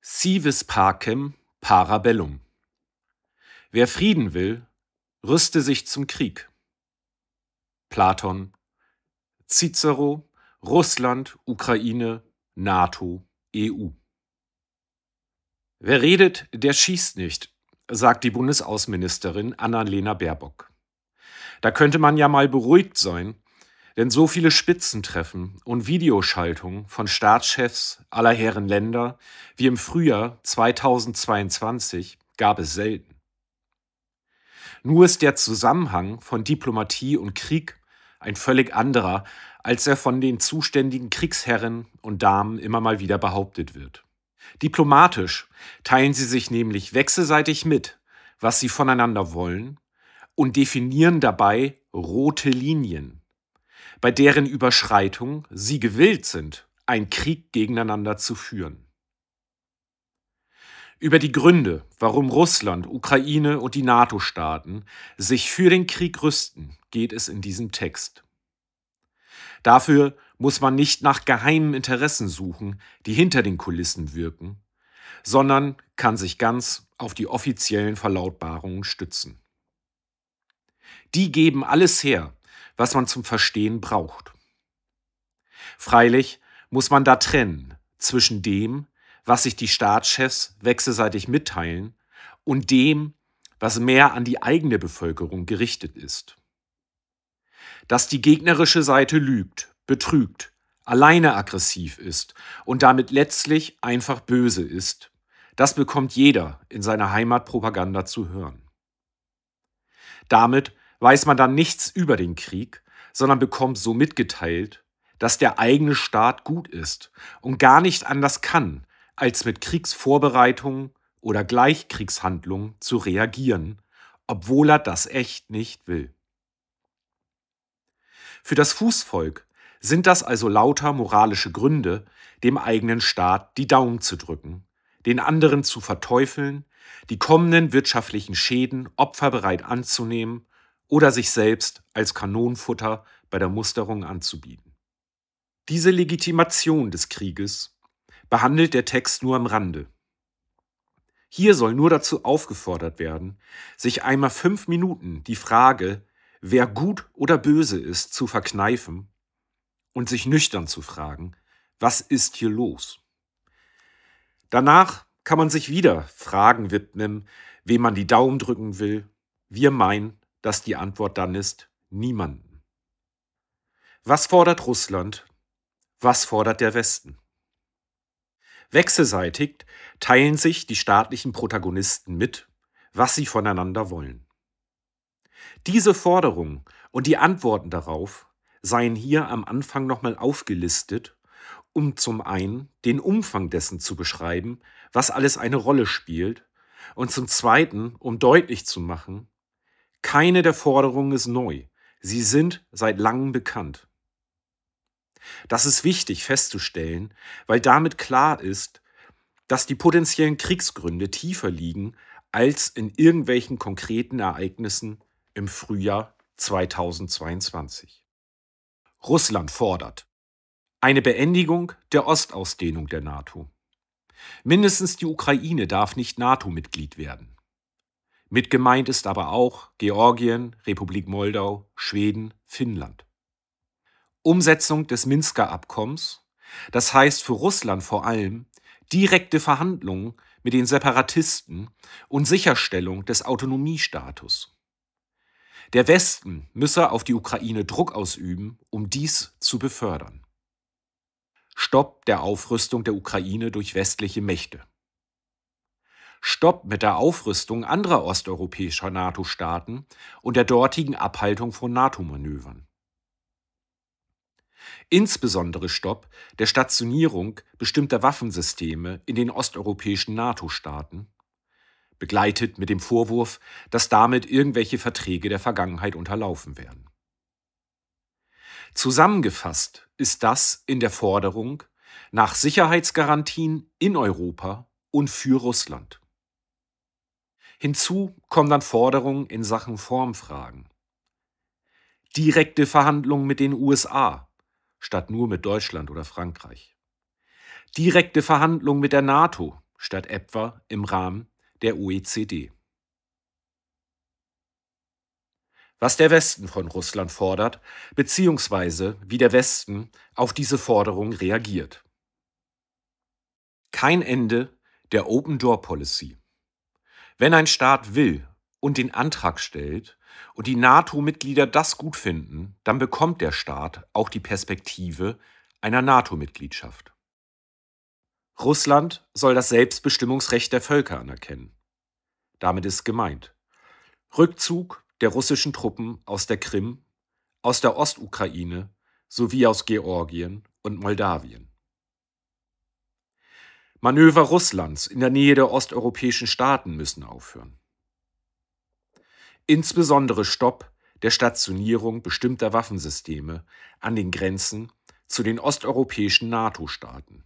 Sivis pacem parabellum. Wer Frieden will, rüste sich zum Krieg. Platon, Cicero, Russland, Ukraine, NATO, EU. Wer redet, der schießt nicht, sagt die Bundesaußenministerin Annalena Baerbock. Da könnte man ja mal beruhigt sein, denn so viele Spitzentreffen und Videoschaltungen von Staatschefs aller Herren Länder wie im Frühjahr 2022 gab es selten. Nur ist der Zusammenhang von Diplomatie und Krieg ein völlig anderer, als er von den zuständigen Kriegsherren und Damen immer mal wieder behauptet wird. Diplomatisch teilen sie sich nämlich wechselseitig mit, was sie voneinander wollen und definieren dabei rote Linien, bei deren Überschreitung sie gewillt sind, einen Krieg gegeneinander zu führen. Über die Gründe, warum Russland, Ukraine und die NATO-Staaten sich für den Krieg rüsten, geht es in diesem Text. Dafür muss man nicht nach geheimen Interessen suchen, die hinter den Kulissen wirken, sondern kann sich ganz auf die offiziellen Verlautbarungen stützen. Die geben alles her, was man zum Verstehen braucht. Freilich muss man da trennen zwischen dem, was sich die Staatschefs wechselseitig mitteilen, und dem, was mehr an die eigene Bevölkerung gerichtet ist. Dass die gegnerische Seite lügt, betrügt, alleine aggressiv ist und damit letztlich einfach böse ist, das bekommt jeder in seiner Heimatpropaganda zu hören. Damit weiß man dann nichts über den Krieg, sondern bekommt so mitgeteilt, dass der eigene Staat gut ist und gar nicht anders kann, als mit Kriegsvorbereitungen oder Gleichkriegshandlungen zu reagieren, obwohl er das echt nicht will. Für das Fußvolk sind das also lauter moralische Gründe, dem eigenen Staat die Daumen zu drücken, den anderen zu verteufeln, die kommenden wirtschaftlichen Schäden opferbereit anzunehmen oder sich selbst als Kanonenfutter bei der Musterung anzubieten. Diese Legitimation des Krieges behandelt der Text nur am Rande. Hier soll nur dazu aufgefordert werden, sich einmal fünf Minuten die Frage, wer gut oder böse ist, zu verkneifen und sich nüchtern zu fragen, was ist hier los? Danach kann man sich wieder Fragen widmen, wem man die Daumen drücken will, wir meinen, dass die Antwort dann ist niemanden. Was fordert Russland? Was fordert der Westen? Wechselseitig teilen sich die staatlichen Protagonisten mit, was sie voneinander wollen. Diese Forderungen und die Antworten darauf seien hier am Anfang nochmal aufgelistet, um zum einen den Umfang dessen zu beschreiben, was alles eine Rolle spielt, und zum zweiten, um deutlich zu machen, keine der Forderungen ist neu. Sie sind seit langem bekannt. Das ist wichtig festzustellen, weil damit klar ist, dass die potenziellen Kriegsgründe tiefer liegen als in irgendwelchen konkreten Ereignissen im Frühjahr 2022. Russland fordert eine Beendigung der Ostausdehnung der NATO. Mindestens die Ukraine darf nicht NATO-Mitglied werden. Mit gemeint ist aber auch Georgien, Republik Moldau, Schweden, Finnland. Umsetzung des Minsker Abkommens, das heißt für Russland vor allem direkte Verhandlungen mit den Separatisten und Sicherstellung des Autonomiestatus. Der Westen müsse auf die Ukraine Druck ausüben, um dies zu befördern. Stopp der Aufrüstung der Ukraine durch westliche Mächte. Stopp mit der Aufrüstung anderer osteuropäischer NATO-Staaten und der dortigen Abhaltung von NATO-Manövern. Insbesondere Stopp der Stationierung bestimmter Waffensysteme in den osteuropäischen NATO-Staaten, begleitet mit dem Vorwurf, dass damit irgendwelche Verträge der Vergangenheit unterlaufen werden. Zusammengefasst ist das in der Forderung nach Sicherheitsgarantien in Europa und für Russland. Hinzu kommen dann Forderungen in Sachen Formfragen. Direkte Verhandlungen mit den USA statt nur mit Deutschland oder Frankreich. Direkte Verhandlungen mit der NATO statt etwa im Rahmen der OECD. was der Westen von Russland fordert, beziehungsweise wie der Westen auf diese Forderung reagiert. Kein Ende der Open Door Policy. Wenn ein Staat will und den Antrag stellt und die NATO-Mitglieder das gut finden, dann bekommt der Staat auch die Perspektive einer NATO-Mitgliedschaft. Russland soll das Selbstbestimmungsrecht der Völker anerkennen. Damit ist gemeint Rückzug der russischen Truppen aus der Krim, aus der Ostukraine sowie aus Georgien und Moldawien. Manöver Russlands in der Nähe der osteuropäischen Staaten müssen aufhören. Insbesondere Stopp der Stationierung bestimmter Waffensysteme an den Grenzen zu den osteuropäischen NATO-Staaten,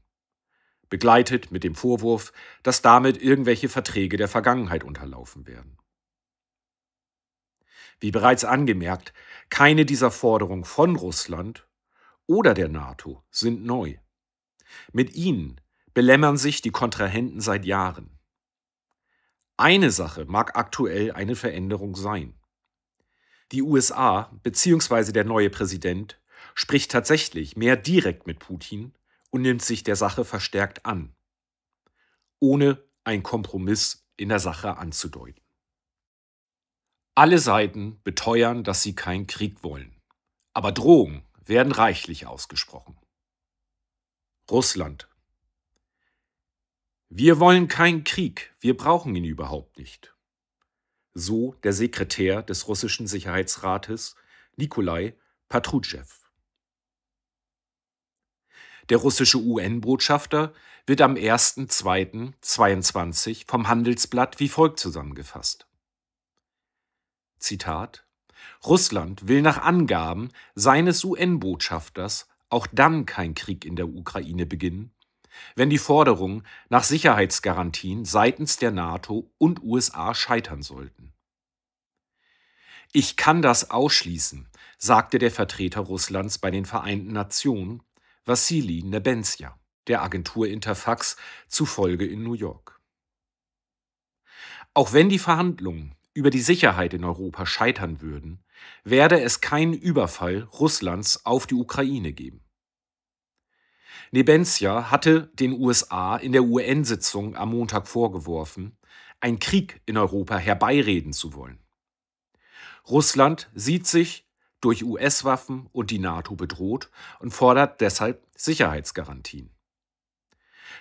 begleitet mit dem Vorwurf, dass damit irgendwelche Verträge der Vergangenheit unterlaufen werden. Wie bereits angemerkt, keine dieser Forderungen von Russland oder der NATO sind neu. Mit ihnen belämmern sich die Kontrahenten seit Jahren. Eine Sache mag aktuell eine Veränderung sein. Die USA bzw. der neue Präsident spricht tatsächlich mehr direkt mit Putin und nimmt sich der Sache verstärkt an, ohne einen Kompromiss in der Sache anzudeuten. Alle Seiten beteuern, dass sie keinen Krieg wollen, aber Drohungen werden reichlich ausgesprochen. Russland wir wollen keinen Krieg, wir brauchen ihn überhaupt nicht. So der Sekretär des russischen Sicherheitsrates Nikolai Patruschew. Der russische UN-Botschafter wird am 1.2.22 vom Handelsblatt wie folgt zusammengefasst. Zitat Russland will nach Angaben seines UN-Botschafters auch dann kein Krieg in der Ukraine beginnen, wenn die Forderungen nach Sicherheitsgarantien seitens der NATO und USA scheitern sollten. Ich kann das ausschließen, sagte der Vertreter Russlands bei den Vereinten Nationen, Wassili Nebenzia, der Agentur Interfax zufolge in New York. Auch wenn die Verhandlungen über die Sicherheit in Europa scheitern würden, werde es keinen Überfall Russlands auf die Ukraine geben. Nebenzia hatte den USA in der UN-Sitzung am Montag vorgeworfen, einen Krieg in Europa herbeireden zu wollen. Russland sieht sich durch US-Waffen und die NATO bedroht und fordert deshalb Sicherheitsgarantien.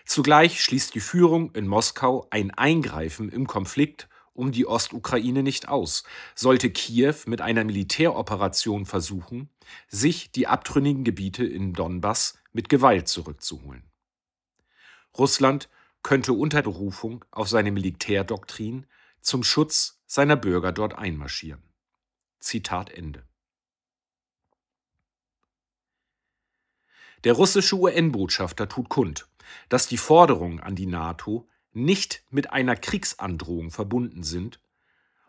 Zugleich schließt die Führung in Moskau ein Eingreifen im Konflikt um die Ostukraine nicht aus, sollte Kiew mit einer Militäroperation versuchen, sich die abtrünnigen Gebiete in Donbass mit Gewalt zurückzuholen. Russland könnte unter Berufung auf seine Militärdoktrin zum Schutz seiner Bürger dort einmarschieren. Zitat Ende. Der russische UN-Botschafter tut kund, dass die Forderungen an die NATO nicht mit einer Kriegsandrohung verbunden sind,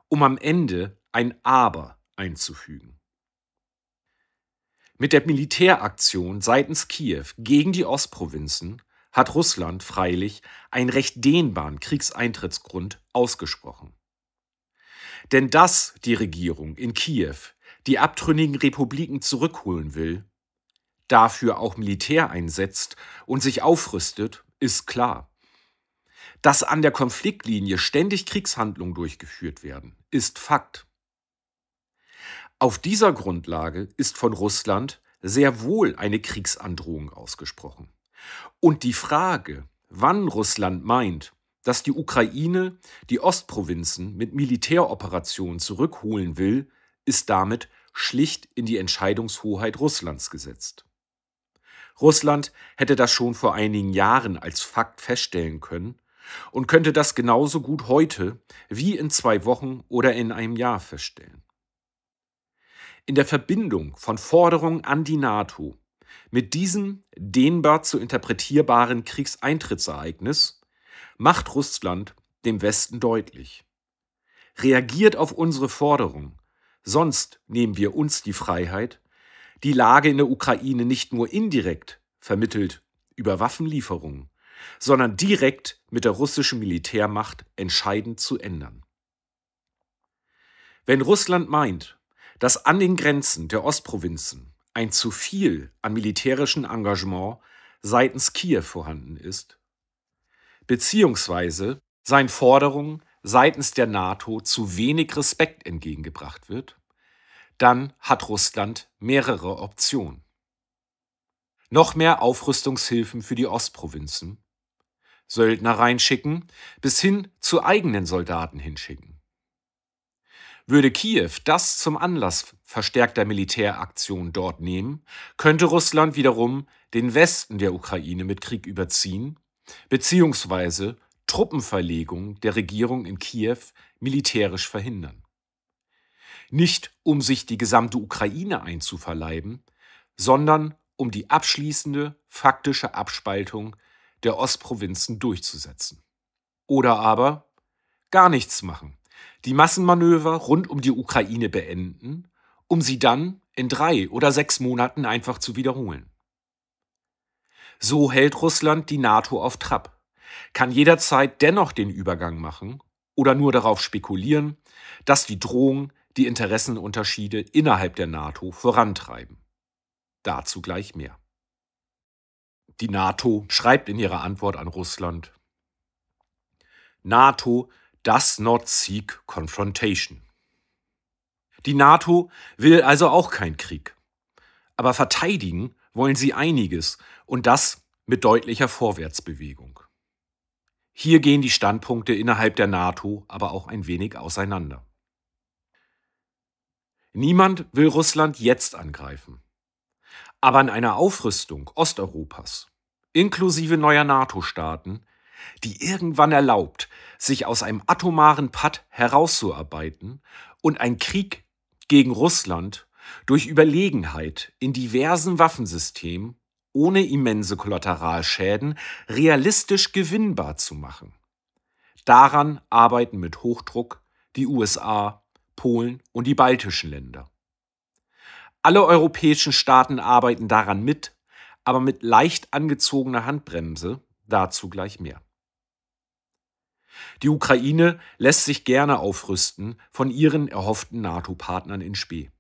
um am Ende ein Aber einzufügen. Mit der Militäraktion seitens Kiew gegen die Ostprovinzen hat Russland freilich einen recht dehnbaren Kriegseintrittsgrund ausgesprochen. Denn dass die Regierung in Kiew die abtrünnigen Republiken zurückholen will, dafür auch Militär einsetzt und sich aufrüstet, ist klar. Dass an der Konfliktlinie ständig Kriegshandlungen durchgeführt werden, ist Fakt. Auf dieser Grundlage ist von Russland sehr wohl eine Kriegsandrohung ausgesprochen. Und die Frage, wann Russland meint, dass die Ukraine die Ostprovinzen mit Militäroperationen zurückholen will, ist damit schlicht in die Entscheidungshoheit Russlands gesetzt. Russland hätte das schon vor einigen Jahren als Fakt feststellen können und könnte das genauso gut heute wie in zwei Wochen oder in einem Jahr feststellen in der Verbindung von Forderungen an die NATO mit diesem dehnbar zu interpretierbaren Kriegseintrittsereignis macht Russland dem Westen deutlich. Reagiert auf unsere Forderung, sonst nehmen wir uns die Freiheit, die Lage in der Ukraine nicht nur indirekt vermittelt über Waffenlieferungen, sondern direkt mit der russischen Militärmacht entscheidend zu ändern. Wenn Russland meint, dass an den Grenzen der Ostprovinzen ein zu viel an militärischem Engagement seitens Kiew vorhanden ist, beziehungsweise seinen Forderungen seitens der NATO zu wenig Respekt entgegengebracht wird, dann hat Russland mehrere Optionen. Noch mehr Aufrüstungshilfen für die Ostprovinzen, Söldner reinschicken, bis hin zu eigenen Soldaten hinschicken würde Kiew das zum Anlass verstärkter Militäraktionen dort nehmen, könnte Russland wiederum den Westen der Ukraine mit Krieg überziehen, beziehungsweise Truppenverlegung der Regierung in Kiew militärisch verhindern. Nicht um sich die gesamte Ukraine einzuverleiben, sondern um die abschließende faktische Abspaltung der Ostprovinzen durchzusetzen. Oder aber gar nichts machen die Massenmanöver rund um die Ukraine beenden, um sie dann in drei oder sechs Monaten einfach zu wiederholen. So hält Russland die NATO auf Trab, kann jederzeit dennoch den Übergang machen oder nur darauf spekulieren, dass die Drohung die Interessenunterschiede innerhalb der NATO vorantreiben. Dazu gleich mehr. Die NATO schreibt in ihrer Antwort an Russland NATO does not seek confrontation. Die NATO will also auch keinen Krieg. Aber verteidigen wollen sie einiges und das mit deutlicher Vorwärtsbewegung. Hier gehen die Standpunkte innerhalb der NATO aber auch ein wenig auseinander. Niemand will Russland jetzt angreifen. Aber an einer Aufrüstung Osteuropas, inklusive neuer NATO-Staaten, die irgendwann erlaubt, sich aus einem atomaren Patt herauszuarbeiten und ein Krieg gegen Russland durch Überlegenheit in diversen Waffensystemen ohne immense Kollateralschäden realistisch gewinnbar zu machen. Daran arbeiten mit Hochdruck die USA, Polen und die baltischen Länder. Alle europäischen Staaten arbeiten daran mit, aber mit leicht angezogener Handbremse, dazu gleich mehr. Die Ukraine lässt sich gerne aufrüsten von ihren erhofften NATO-Partnern in Spee.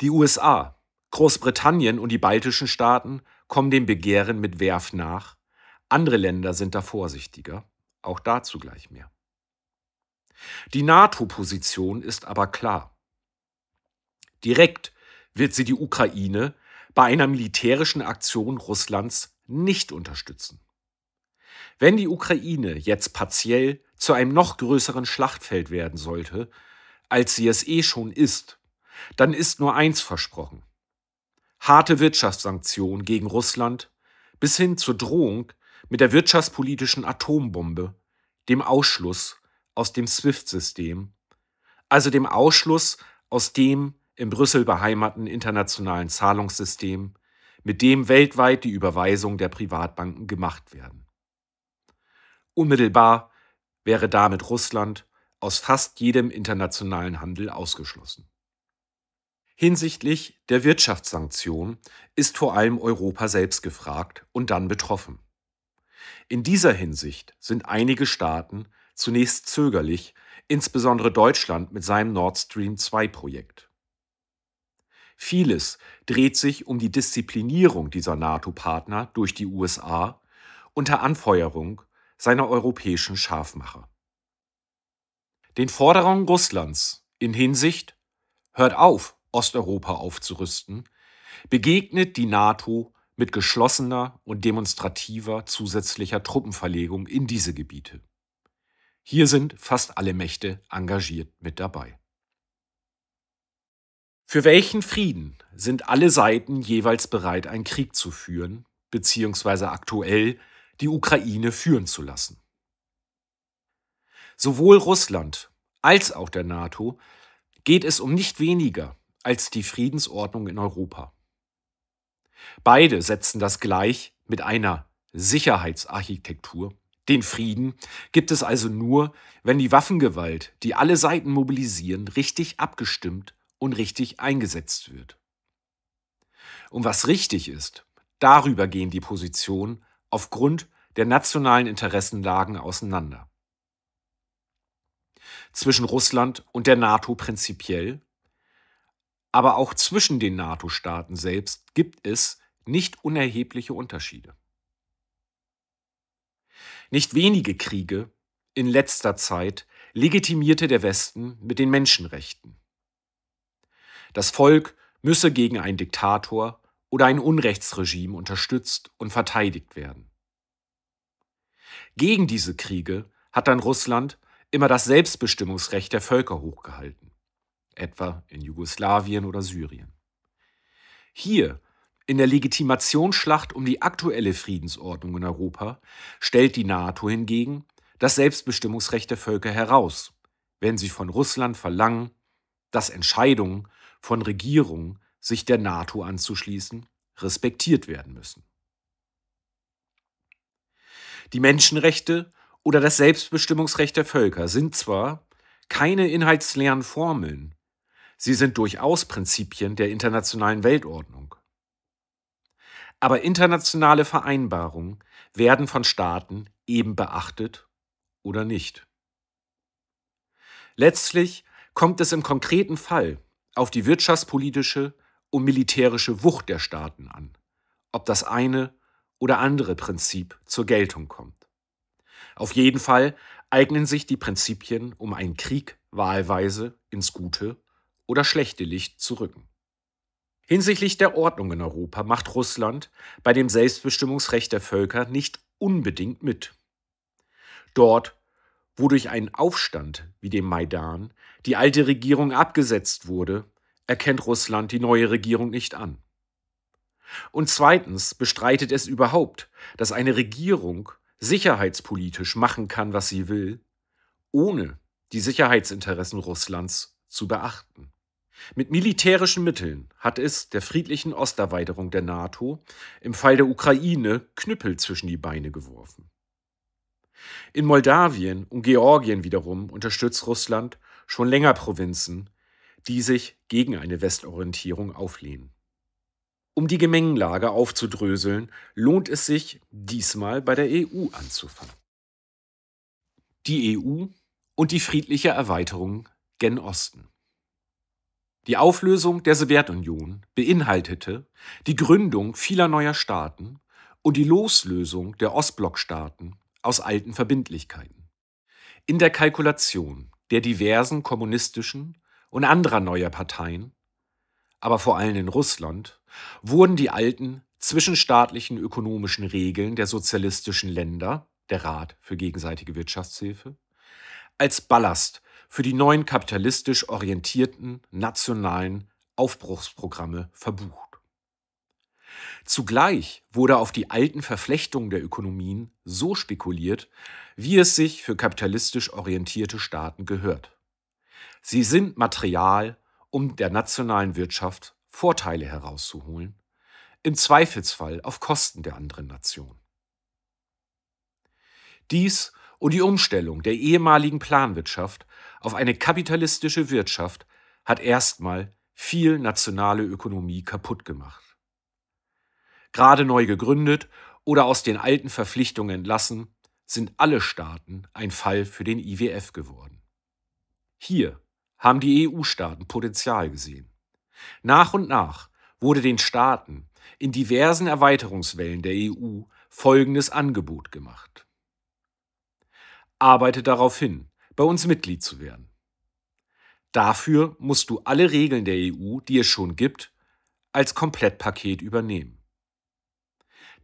Die USA, Großbritannien und die baltischen Staaten kommen dem Begehren mit Werf nach. Andere Länder sind da vorsichtiger. Auch dazu gleich mehr. Die NATO-Position ist aber klar. Direkt wird sie die Ukraine bei einer militärischen Aktion Russlands nicht unterstützen. Wenn die Ukraine jetzt partiell zu einem noch größeren Schlachtfeld werden sollte, als sie es eh schon ist, dann ist nur eins versprochen. Harte Wirtschaftssanktionen gegen Russland bis hin zur Drohung mit der wirtschaftspolitischen Atombombe, dem Ausschluss aus dem SWIFT-System, also dem Ausschluss aus dem im Brüssel beheimaten internationalen Zahlungssystem, mit dem weltweit die Überweisungen der Privatbanken gemacht werden. Unmittelbar wäre damit Russland aus fast jedem internationalen Handel ausgeschlossen. Hinsichtlich der Wirtschaftssanktion ist vor allem Europa selbst gefragt und dann betroffen. In dieser Hinsicht sind einige Staaten zunächst zögerlich, insbesondere Deutschland mit seinem Nord Stream 2 Projekt. Vieles dreht sich um die Disziplinierung dieser NATO-Partner durch die USA unter Anfeuerung seiner europäischen Schafmacher. Den Forderungen Russlands in Hinsicht Hört auf, Osteuropa aufzurüsten, begegnet die NATO mit geschlossener und demonstrativer zusätzlicher Truppenverlegung in diese Gebiete. Hier sind fast alle Mächte engagiert mit dabei. Für welchen Frieden sind alle Seiten jeweils bereit, einen Krieg zu führen, beziehungsweise aktuell die Ukraine führen zu lassen. Sowohl Russland als auch der NATO geht es um nicht weniger als die Friedensordnung in Europa. Beide setzen das gleich mit einer Sicherheitsarchitektur. Den Frieden gibt es also nur, wenn die Waffengewalt, die alle Seiten mobilisieren, richtig abgestimmt und richtig eingesetzt wird. Und was richtig ist, darüber gehen die Positionen aufgrund der nationalen Interessenlagen auseinander. Zwischen Russland und der NATO prinzipiell, aber auch zwischen den NATO-Staaten selbst gibt es nicht unerhebliche Unterschiede. Nicht wenige Kriege in letzter Zeit legitimierte der Westen mit den Menschenrechten. Das Volk müsse gegen einen Diktator oder ein Unrechtsregime unterstützt und verteidigt werden. Gegen diese Kriege hat dann Russland immer das Selbstbestimmungsrecht der Völker hochgehalten, etwa in Jugoslawien oder Syrien. Hier, in der Legitimationsschlacht um die aktuelle Friedensordnung in Europa, stellt die NATO hingegen das Selbstbestimmungsrecht der Völker heraus, wenn sie von Russland verlangen, dass Entscheidungen von Regierungen, sich der NATO anzuschließen, respektiert werden müssen. Die Menschenrechte oder das Selbstbestimmungsrecht der Völker sind zwar keine inhaltsleeren Formeln, sie sind durchaus Prinzipien der internationalen Weltordnung. Aber internationale Vereinbarungen werden von Staaten eben beachtet oder nicht. Letztlich kommt es im konkreten Fall auf die wirtschaftspolitische und militärische Wucht der Staaten an, ob das eine oder andere Prinzip zur Geltung kommt. Auf jeden Fall eignen sich die Prinzipien, um einen Krieg wahlweise ins gute oder schlechte Licht zu rücken. Hinsichtlich der Ordnung in Europa macht Russland bei dem Selbstbestimmungsrecht der Völker nicht unbedingt mit. Dort, wo durch einen Aufstand wie dem Maidan die alte Regierung abgesetzt wurde, erkennt Russland die neue Regierung nicht an. Und zweitens bestreitet es überhaupt, dass eine Regierung sicherheitspolitisch machen kann, was sie will, ohne die Sicherheitsinteressen Russlands zu beachten. Mit militärischen Mitteln hat es der friedlichen Osterweiterung der NATO im Fall der Ukraine Knüppel zwischen die Beine geworfen. In Moldawien und Georgien wiederum unterstützt Russland schon länger Provinzen, die sich gegen eine Westorientierung auflehnen. Um die Gemengenlage aufzudröseln, lohnt es sich, diesmal bei der EU anzufangen. Die EU und die friedliche Erweiterung gen Osten. Die Auflösung der Sowjetunion beinhaltete die Gründung vieler neuer Staaten und die Loslösung der Ostblockstaaten aus alten Verbindlichkeiten. In der Kalkulation der diversen kommunistischen und anderer neuer Parteien aber vor allem in Russland, wurden die alten zwischenstaatlichen ökonomischen Regeln der sozialistischen Länder, der Rat für gegenseitige Wirtschaftshilfe, als Ballast für die neuen kapitalistisch orientierten nationalen Aufbruchsprogramme verbucht. Zugleich wurde auf die alten Verflechtungen der Ökonomien so spekuliert, wie es sich für kapitalistisch orientierte Staaten gehört. Sie sind Material um der nationalen Wirtschaft Vorteile herauszuholen, im Zweifelsfall auf Kosten der anderen Nation. Dies und die Umstellung der ehemaligen Planwirtschaft auf eine kapitalistische Wirtschaft hat erstmal viel nationale Ökonomie kaputt gemacht. Gerade neu gegründet oder aus den alten Verpflichtungen entlassen, sind alle Staaten ein Fall für den IWF geworden. Hier haben die EU-Staaten Potenzial gesehen. Nach und nach wurde den Staaten in diversen Erweiterungswellen der EU folgendes Angebot gemacht. Arbeite darauf hin, bei uns Mitglied zu werden. Dafür musst du alle Regeln der EU, die es schon gibt, als Komplettpaket übernehmen.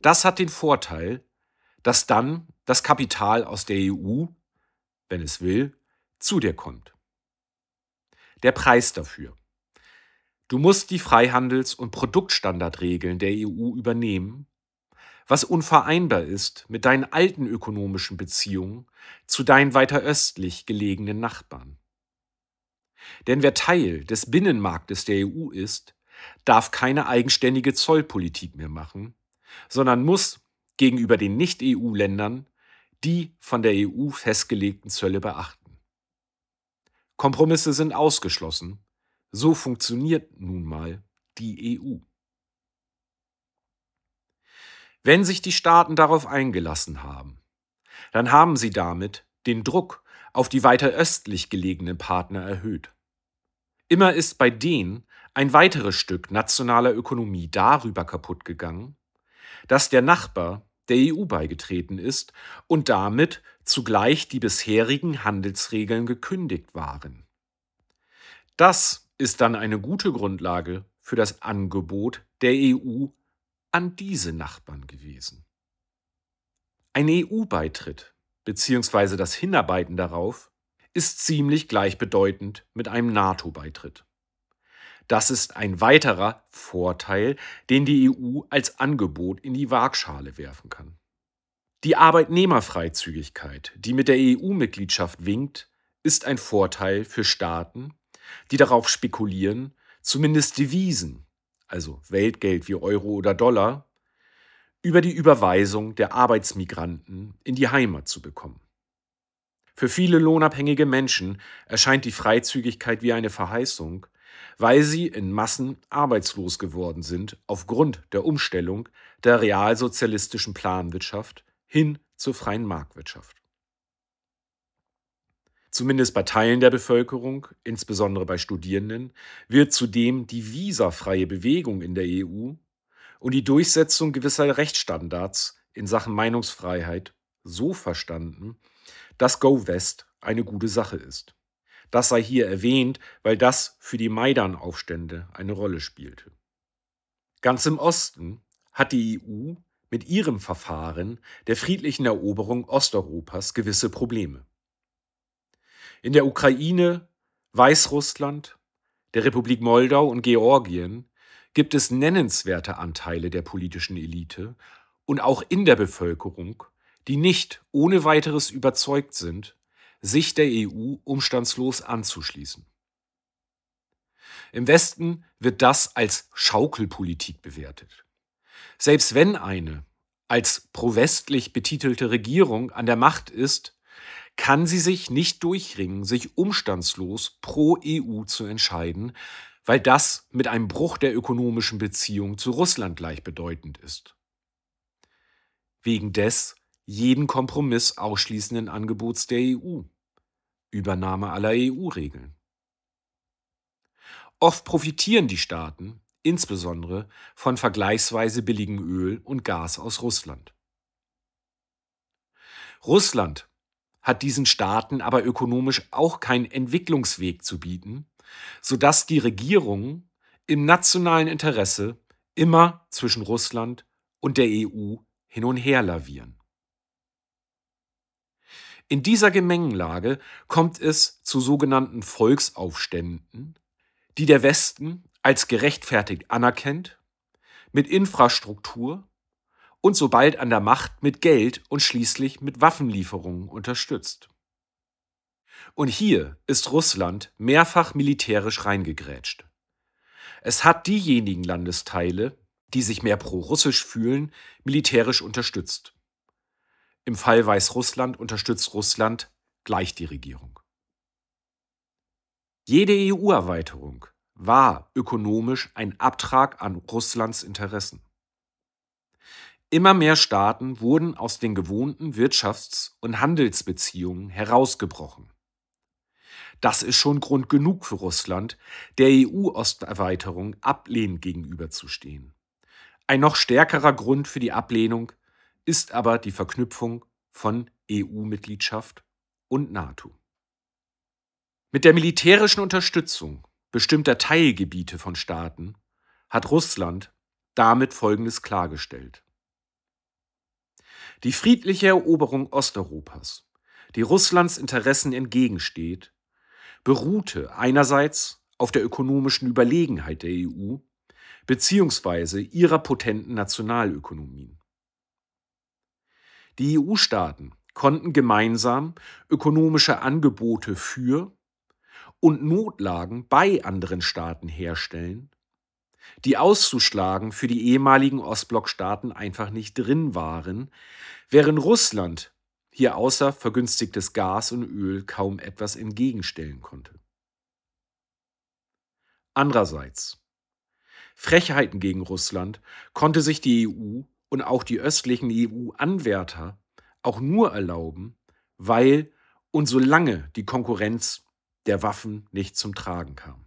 Das hat den Vorteil, dass dann das Kapital aus der EU, wenn es will, zu dir kommt der Preis dafür. Du musst die Freihandels- und Produktstandardregeln der EU übernehmen, was unvereinbar ist mit deinen alten ökonomischen Beziehungen zu deinen weiter östlich gelegenen Nachbarn. Denn wer Teil des Binnenmarktes der EU ist, darf keine eigenständige Zollpolitik mehr machen, sondern muss gegenüber den Nicht-EU-Ländern die von der EU festgelegten Zölle beachten. Kompromisse sind ausgeschlossen. So funktioniert nun mal die EU. Wenn sich die Staaten darauf eingelassen haben, dann haben sie damit den Druck auf die weiter östlich gelegenen Partner erhöht. Immer ist bei denen ein weiteres Stück nationaler Ökonomie darüber kaputt gegangen, dass der Nachbar der EU beigetreten ist und damit zugleich die bisherigen Handelsregeln gekündigt waren. Das ist dann eine gute Grundlage für das Angebot der EU an diese Nachbarn gewesen. Ein EU-Beitritt bzw. das Hinarbeiten darauf ist ziemlich gleichbedeutend mit einem NATO-Beitritt. Das ist ein weiterer Vorteil, den die EU als Angebot in die Waagschale werfen kann. Die Arbeitnehmerfreizügigkeit, die mit der EU-Mitgliedschaft winkt, ist ein Vorteil für Staaten, die darauf spekulieren, zumindest Devisen, also Weltgeld wie Euro oder Dollar, über die Überweisung der Arbeitsmigranten in die Heimat zu bekommen. Für viele lohnabhängige Menschen erscheint die Freizügigkeit wie eine Verheißung, weil sie in Massen arbeitslos geworden sind aufgrund der Umstellung der realsozialistischen Planwirtschaft hin zur freien Marktwirtschaft. Zumindest bei Teilen der Bevölkerung, insbesondere bei Studierenden, wird zudem die visafreie Bewegung in der EU und die Durchsetzung gewisser Rechtsstandards in Sachen Meinungsfreiheit so verstanden, dass Go West eine gute Sache ist. Das sei hier erwähnt, weil das für die Maidan-Aufstände eine Rolle spielte. Ganz im Osten hat die EU mit ihrem Verfahren der friedlichen Eroberung Osteuropas gewisse Probleme. In der Ukraine, Weißrussland, der Republik Moldau und Georgien gibt es nennenswerte Anteile der politischen Elite und auch in der Bevölkerung, die nicht ohne weiteres überzeugt sind, sich der EU umstandslos anzuschließen. Im Westen wird das als Schaukelpolitik bewertet. Selbst wenn eine als prowestlich betitelte Regierung an der Macht ist, kann sie sich nicht durchringen, sich umstandslos pro EU zu entscheiden, weil das mit einem Bruch der ökonomischen Beziehung zu Russland gleichbedeutend ist. Wegen des jeden Kompromiss ausschließenden Angebots der EU. Übernahme aller EU-Regeln. Oft profitieren die Staaten, insbesondere von vergleichsweise billigem Öl und Gas aus Russland. Russland hat diesen Staaten aber ökonomisch auch keinen Entwicklungsweg zu bieten, sodass die Regierungen im nationalen Interesse immer zwischen Russland und der EU hin und her lavieren. In dieser Gemengenlage kommt es zu sogenannten Volksaufständen, die der Westen als gerechtfertigt anerkennt, mit Infrastruktur und sobald an der Macht mit Geld und schließlich mit Waffenlieferungen unterstützt. Und hier ist Russland mehrfach militärisch reingegrätscht. Es hat diejenigen Landesteile, die sich mehr pro-russisch fühlen, militärisch unterstützt. Im Fall Weißrussland unterstützt Russland gleich die Regierung. Jede EU-Erweiterung war ökonomisch ein Abtrag an Russlands Interessen. Immer mehr Staaten wurden aus den gewohnten Wirtschafts- und Handelsbeziehungen herausgebrochen. Das ist schon Grund genug für Russland, der EU-Osterweiterung ablehnend gegenüberzustehen. Ein noch stärkerer Grund für die Ablehnung ist aber die Verknüpfung von EU-Mitgliedschaft und NATO. Mit der militärischen Unterstützung bestimmter Teilgebiete von Staaten hat Russland damit Folgendes klargestellt. Die friedliche Eroberung Osteuropas, die Russlands Interessen entgegensteht, beruhte einerseits auf der ökonomischen Überlegenheit der EU beziehungsweise ihrer potenten Nationalökonomien. Die EU-Staaten konnten gemeinsam ökonomische Angebote für und Notlagen bei anderen Staaten herstellen, die auszuschlagen für die ehemaligen Ostblockstaaten einfach nicht drin waren, während Russland hier außer vergünstigtes Gas und Öl kaum etwas entgegenstellen konnte. Andererseits Frechheiten gegen Russland konnte sich die EU und auch die östlichen EU-Anwärter auch nur erlauben, weil und solange die Konkurrenz der Waffen nicht zum Tragen kam.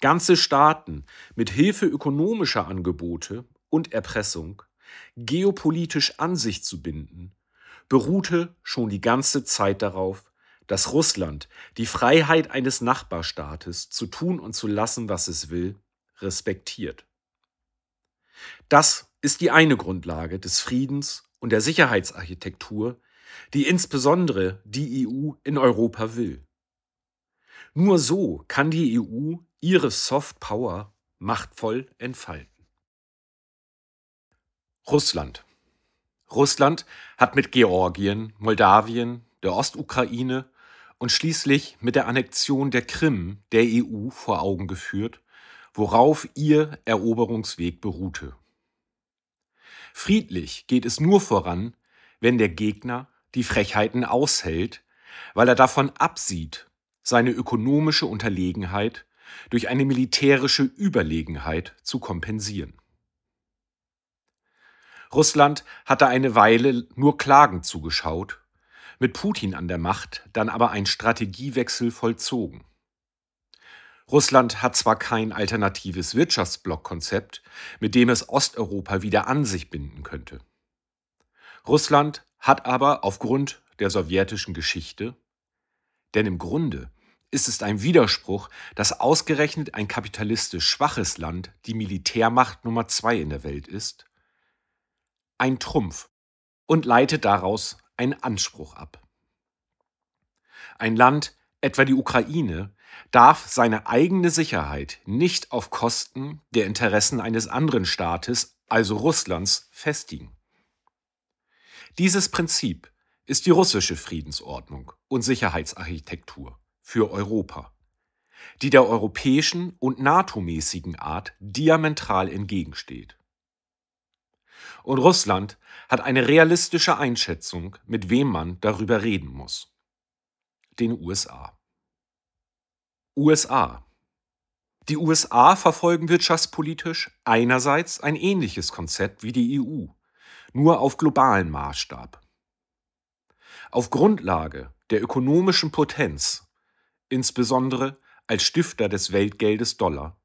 Ganze Staaten mit Hilfe ökonomischer Angebote und Erpressung geopolitisch an sich zu binden, beruhte schon die ganze Zeit darauf, dass Russland die Freiheit eines Nachbarstaates zu tun und zu lassen, was es will, respektiert. Das ist die eine Grundlage des Friedens und der Sicherheitsarchitektur, die insbesondere die EU in Europa will. Nur so kann die EU ihre Soft Power machtvoll entfalten. Russland. Russland hat mit Georgien, Moldawien, der Ostukraine und schließlich mit der Annexion der Krim der EU vor Augen geführt, worauf ihr Eroberungsweg beruhte. Friedlich geht es nur voran, wenn der Gegner die Frechheiten aushält, weil er davon absieht, seine ökonomische Unterlegenheit durch eine militärische Überlegenheit zu kompensieren. Russland hatte eine Weile nur Klagen zugeschaut, mit Putin an der Macht dann aber ein Strategiewechsel vollzogen. Russland hat zwar kein alternatives Wirtschaftsblockkonzept, mit dem es Osteuropa wieder an sich binden könnte. Russland hat aber aufgrund der sowjetischen Geschichte, denn im Grunde ist es ein Widerspruch, dass ausgerechnet ein kapitalistisch schwaches Land die Militärmacht Nummer zwei in der Welt ist, ein Trumpf und leitet daraus einen Anspruch ab. Ein Land, etwa die Ukraine, darf seine eigene Sicherheit nicht auf Kosten der Interessen eines anderen Staates, also Russlands, festigen. Dieses Prinzip ist die russische Friedensordnung und Sicherheitsarchitektur für Europa, die der europäischen und NATO-mäßigen Art diametral entgegensteht. Und Russland hat eine realistische Einschätzung, mit wem man darüber reden muss. Den USA. USA. Die USA verfolgen wirtschaftspolitisch einerseits ein ähnliches Konzept wie die EU nur auf globalen Maßstab. Auf Grundlage der ökonomischen Potenz, insbesondere als Stifter des Weltgeldes Dollar,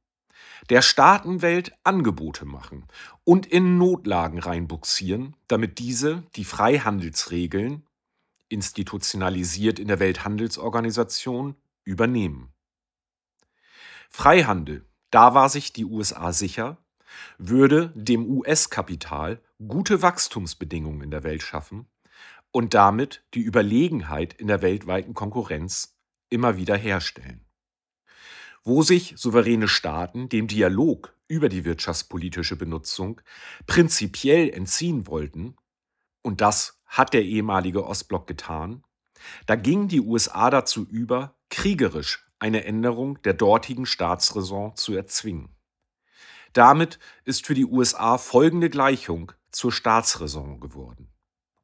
der Staatenwelt Angebote machen und in Notlagen reinbuxieren, damit diese die Freihandelsregeln, institutionalisiert in der Welthandelsorganisation, übernehmen. Freihandel, da war sich die USA sicher, würde dem US-Kapital gute Wachstumsbedingungen in der Welt schaffen und damit die Überlegenheit in der weltweiten Konkurrenz immer wieder herstellen. Wo sich souveräne Staaten dem Dialog über die wirtschaftspolitische Benutzung prinzipiell entziehen wollten, und das hat der ehemalige Ostblock getan, da gingen die USA dazu über, kriegerisch eine Änderung der dortigen Staatsräson zu erzwingen. Damit ist für die USA folgende Gleichung zur Staatsräson geworden.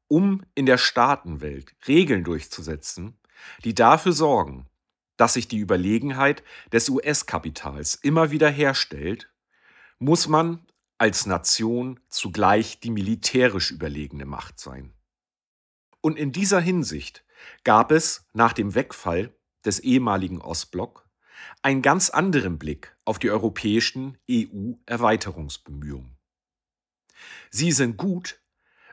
Um in der Staatenwelt Regeln durchzusetzen, die dafür sorgen, dass sich die Überlegenheit des US-Kapitals immer wieder herstellt, muss man als Nation zugleich die militärisch überlegene Macht sein. Und in dieser Hinsicht gab es nach dem Wegfall des ehemaligen Ostblock einen ganz anderen Blick auf die europäischen EU-Erweiterungsbemühungen. Sie sind gut,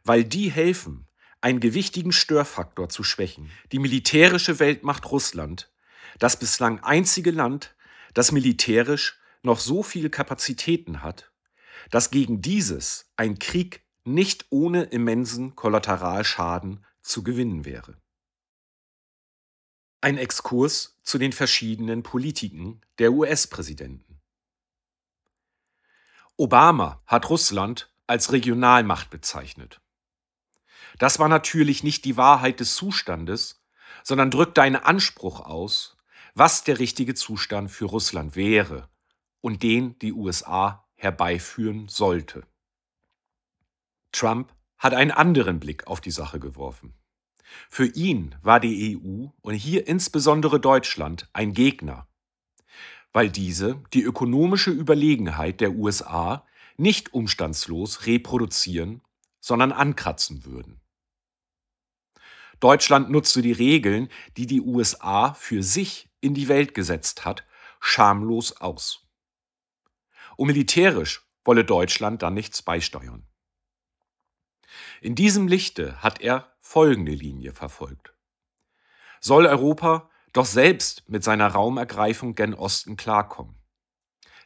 weil die helfen, einen gewichtigen Störfaktor zu schwächen, die militärische Weltmacht Russland, das bislang einzige Land, das militärisch noch so viel Kapazitäten hat, dass gegen dieses ein Krieg nicht ohne immensen Kollateralschaden zu gewinnen wäre. Ein Exkurs zu den verschiedenen Politiken der US-Präsidenten. Obama hat Russland als Regionalmacht bezeichnet. Das war natürlich nicht die Wahrheit des Zustandes, sondern drückte einen Anspruch aus, was der richtige Zustand für Russland wäre und den die USA herbeiführen sollte. Trump hat einen anderen Blick auf die Sache geworfen. Für ihn war die EU und hier insbesondere Deutschland ein Gegner, weil diese die ökonomische Überlegenheit der USA nicht umstandslos reproduzieren, sondern ankratzen würden. Deutschland nutzte die Regeln, die die USA für sich in die Welt gesetzt hat, schamlos aus. Und militärisch wolle Deutschland dann nichts beisteuern. In diesem Lichte hat er folgende Linie verfolgt. Soll Europa doch selbst mit seiner Raumergreifung gen Osten klarkommen?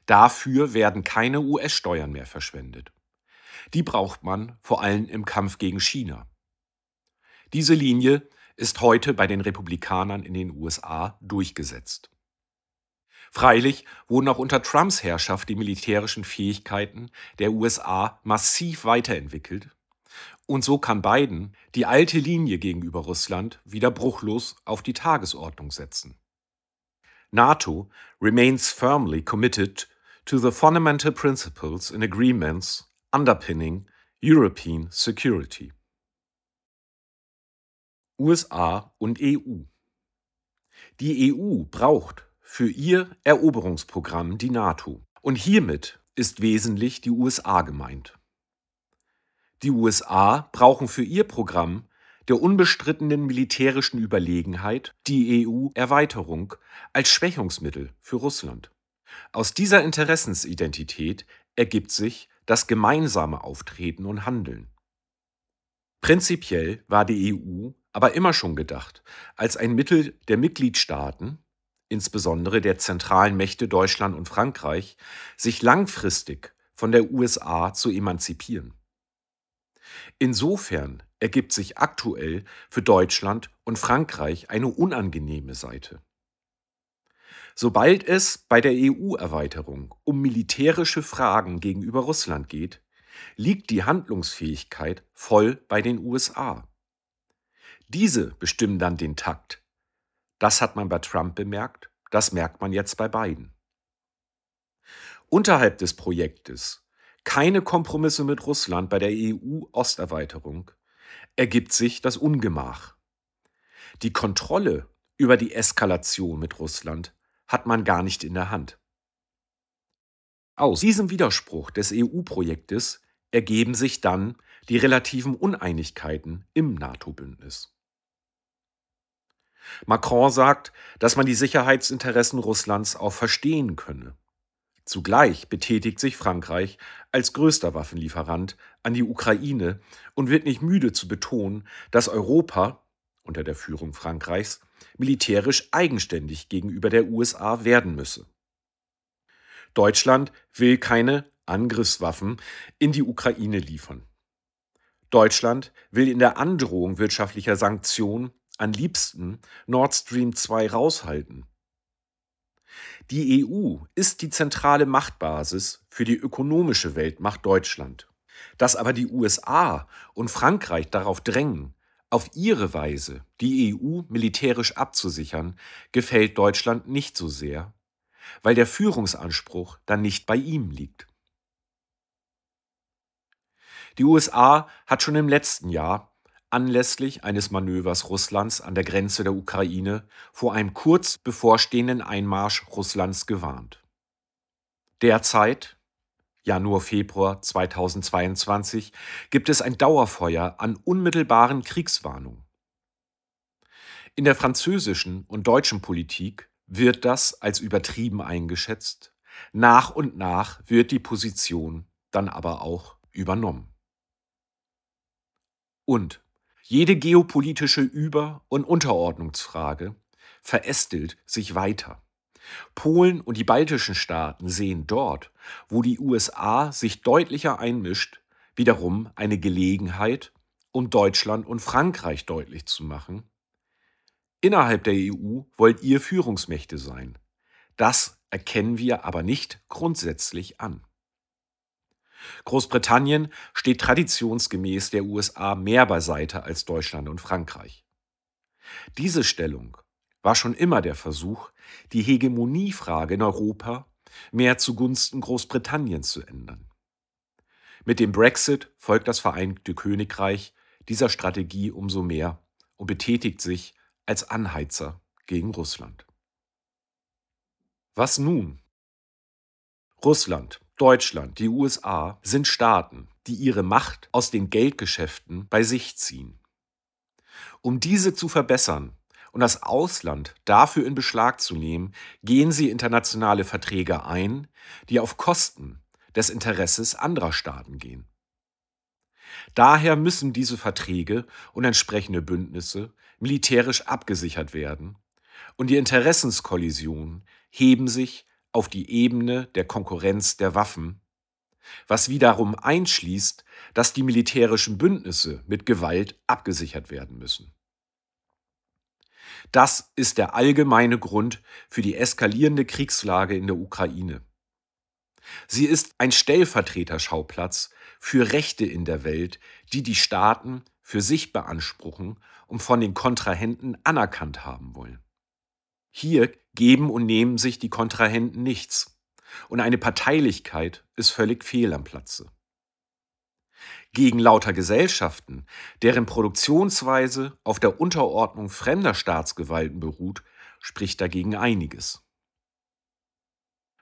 Dafür werden keine US-Steuern mehr verschwendet. Die braucht man vor allem im Kampf gegen China. Diese Linie ist heute bei den Republikanern in den USA durchgesetzt. Freilich wurden auch unter Trumps Herrschaft die militärischen Fähigkeiten der USA massiv weiterentwickelt und so kann Biden die alte Linie gegenüber Russland wieder bruchlos auf die Tagesordnung setzen. NATO remains firmly committed to the fundamental principles and agreements underpinning European security. USA und EU. Die EU braucht für ihr Eroberungsprogramm die NATO. Und hiermit ist wesentlich die USA gemeint. Die USA brauchen für ihr Programm der unbestrittenen militärischen Überlegenheit die EU-Erweiterung als Schwächungsmittel für Russland. Aus dieser Interessensidentität ergibt sich das gemeinsame Auftreten und Handeln. Prinzipiell war die EU aber immer schon gedacht als ein Mittel der Mitgliedstaaten, insbesondere der zentralen Mächte Deutschland und Frankreich, sich langfristig von der USA zu emanzipieren. Insofern ergibt sich aktuell für Deutschland und Frankreich eine unangenehme Seite. Sobald es bei der EU-Erweiterung um militärische Fragen gegenüber Russland geht, liegt die Handlungsfähigkeit voll bei den USA. Diese bestimmen dann den Takt. Das hat man bei Trump bemerkt, das merkt man jetzt bei beiden. Unterhalb des Projektes keine Kompromisse mit Russland bei der EU-Osterweiterung, ergibt sich das Ungemach. Die Kontrolle über die Eskalation mit Russland hat man gar nicht in der Hand. Aus diesem Widerspruch des EU-Projektes ergeben sich dann die relativen Uneinigkeiten im NATO-Bündnis. Macron sagt, dass man die Sicherheitsinteressen Russlands auch verstehen könne. Zugleich betätigt sich Frankreich als größter Waffenlieferant an die Ukraine und wird nicht müde zu betonen, dass Europa unter der Führung Frankreichs militärisch eigenständig gegenüber der USA werden müsse. Deutschland will keine Angriffswaffen in die Ukraine liefern. Deutschland will in der Androhung wirtschaftlicher Sanktionen am liebsten Nord Stream 2 raushalten. Die EU ist die zentrale Machtbasis für die ökonomische Weltmacht Deutschland. Dass aber die USA und Frankreich darauf drängen, auf ihre Weise die EU militärisch abzusichern, gefällt Deutschland nicht so sehr, weil der Führungsanspruch dann nicht bei ihm liegt. Die USA hat schon im letzten Jahr anlässlich eines Manövers Russlands an der Grenze der Ukraine vor einem kurz bevorstehenden Einmarsch Russlands gewarnt. Derzeit, Januar, Februar 2022, gibt es ein Dauerfeuer an unmittelbaren Kriegswarnungen. In der französischen und deutschen Politik wird das als übertrieben eingeschätzt. Nach und nach wird die Position dann aber auch übernommen. Und jede geopolitische Über- und Unterordnungsfrage verästelt sich weiter. Polen und die baltischen Staaten sehen dort, wo die USA sich deutlicher einmischt, wiederum eine Gelegenheit, um Deutschland und Frankreich deutlich zu machen. Innerhalb der EU wollt ihr Führungsmächte sein. Das erkennen wir aber nicht grundsätzlich an. Großbritannien steht traditionsgemäß der USA mehr beiseite als Deutschland und Frankreich. Diese Stellung war schon immer der Versuch, die Hegemoniefrage in Europa mehr zugunsten Großbritanniens zu ändern. Mit dem Brexit folgt das Vereinigte Königreich dieser Strategie umso mehr und betätigt sich als Anheizer gegen Russland. Was nun? Russland Deutschland, die USA sind Staaten, die ihre Macht aus den Geldgeschäften bei sich ziehen. Um diese zu verbessern und das Ausland dafür in Beschlag zu nehmen, gehen sie internationale Verträge ein, die auf Kosten des Interesses anderer Staaten gehen. Daher müssen diese Verträge und entsprechende Bündnisse militärisch abgesichert werden und die Interessenskollisionen heben sich auf die Ebene der Konkurrenz der Waffen, was wiederum einschließt, dass die militärischen Bündnisse mit Gewalt abgesichert werden müssen. Das ist der allgemeine Grund für die eskalierende Kriegslage in der Ukraine. Sie ist ein Stellvertreterschauplatz für Rechte in der Welt, die die Staaten für sich beanspruchen und von den Kontrahenten anerkannt haben wollen. Hier geben und nehmen sich die Kontrahenten nichts. Und eine Parteilichkeit ist völlig fehl am Platze. Gegen lauter Gesellschaften, deren Produktionsweise auf der Unterordnung fremder Staatsgewalten beruht, spricht dagegen einiges.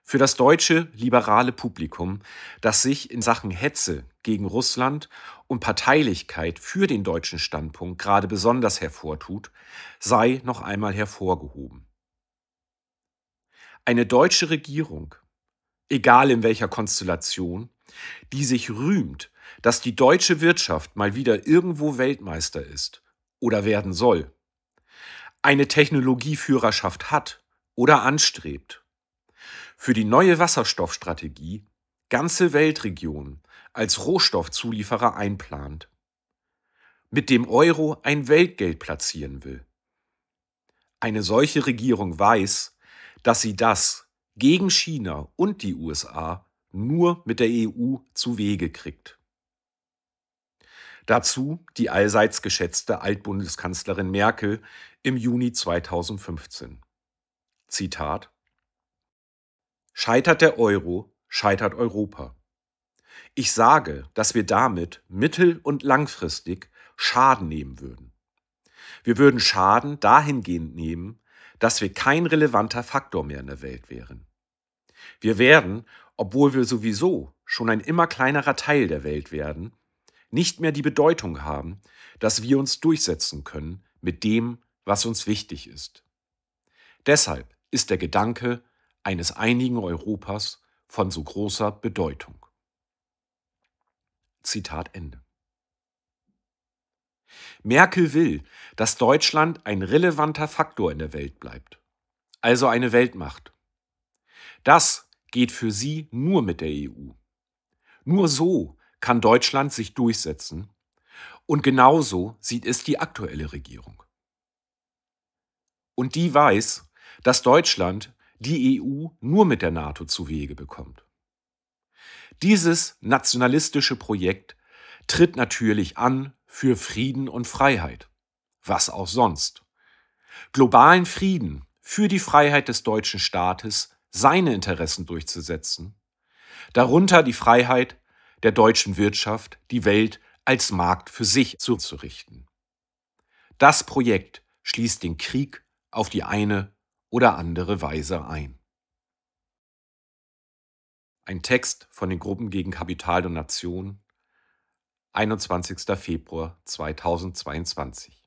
Für das deutsche liberale Publikum, das sich in Sachen Hetze gegen Russland und Parteilichkeit für den deutschen Standpunkt gerade besonders hervortut, sei noch einmal hervorgehoben eine deutsche Regierung, egal in welcher Konstellation, die sich rühmt, dass die deutsche Wirtschaft mal wieder irgendwo Weltmeister ist oder werden soll, eine Technologieführerschaft hat oder anstrebt. Für die neue Wasserstoffstrategie ganze Weltregionen als Rohstoffzulieferer einplant. Mit dem Euro ein Weltgeld platzieren will. Eine solche Regierung weiß, dass sie das gegen China und die USA nur mit der EU zu Wege kriegt. Dazu die allseits geschätzte Altbundeskanzlerin Merkel im Juni 2015. Zitat Scheitert der Euro, scheitert Europa. Ich sage, dass wir damit mittel- und langfristig Schaden nehmen würden. Wir würden Schaden dahingehend nehmen, dass wir kein relevanter Faktor mehr in der Welt wären. Wir werden, obwohl wir sowieso schon ein immer kleinerer Teil der Welt werden, nicht mehr die Bedeutung haben, dass wir uns durchsetzen können mit dem, was uns wichtig ist. Deshalb ist der Gedanke eines einigen Europas von so großer Bedeutung. Zitat Ende. Merkel will, dass Deutschland ein relevanter Faktor in der Welt bleibt, also eine Weltmacht. Das geht für sie nur mit der EU. Nur so kann Deutschland sich durchsetzen und genauso sieht es die aktuelle Regierung. Und die weiß, dass Deutschland die EU nur mit der NATO zu Wege bekommt. Dieses nationalistische Projekt tritt natürlich an für Frieden und Freiheit. Was auch sonst. Globalen Frieden für die Freiheit des deutschen Staates, seine Interessen durchzusetzen, darunter die Freiheit der deutschen Wirtschaft, die Welt als Markt für sich zuzurichten. Das Projekt schließt den Krieg auf die eine oder andere Weise ein. Ein Text von den Gruppen gegen Kapital und Nation 21. Februar 2022.